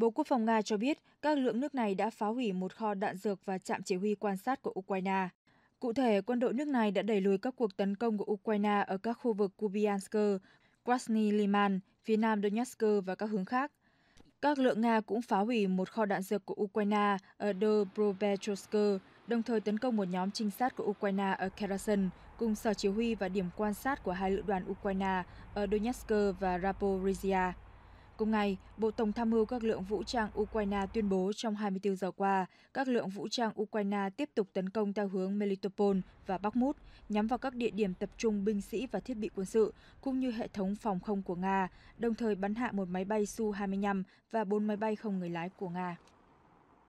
Bộ Quốc phòng Nga cho biết các lượng nước này đã phá hủy một kho đạn dược và trạm chỉ huy quan sát của Ukraine. Cụ thể, quân đội nước này đã đẩy lùi các cuộc tấn công của Ukraine ở các khu vực kubiansk, Krasny Liman, phía nam Donetsk và các hướng khác. Các lượng Nga cũng phá hủy một kho đạn dược của Ukraine ở Dobropetrovsk, đồng thời tấn công một nhóm trinh sát của Ukraine ở Kherson, cùng sở chỉ huy và điểm quan sát của hai lữ đoàn Ukraine ở Donetsk và Zaporizhia. Cùng ngày, Bộ Tổng tham mưu các lượng vũ trang Ukraine tuyên bố trong 24 giờ qua, các lượng vũ trang Ukraine tiếp tục tấn công theo hướng Melitopol và Bakhmut, nhắm vào các địa điểm tập trung binh sĩ và thiết bị quân sự, cũng như hệ thống phòng không của Nga, đồng thời bắn hạ một máy bay Su-25 và bốn máy bay không người lái của Nga.